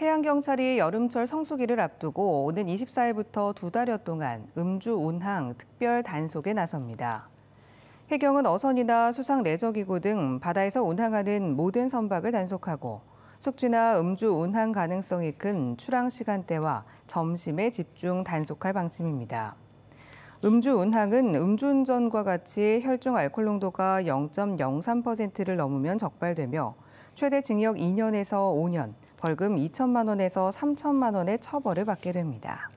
해양경찰이 여름철 성수기를 앞두고 오는 24일부터 두 달여 동안 음주 운항 특별 단속에 나섭니다. 해경은 어선이나 수상 레저기구 등 바다에서 운항하는 모든 선박을 단속하고 숙취나 음주 운항 가능성이 큰 출항 시간대와 점심에 집중 단속할 방침입니다. 음주 운항은 음주운전과 같이 혈중 알코올 농도가 0.03%를 넘으면 적발되며 최대 징역 2년에서 5년, 벌금 2천만 원에서 3천만 원의 처벌을 받게 됩니다.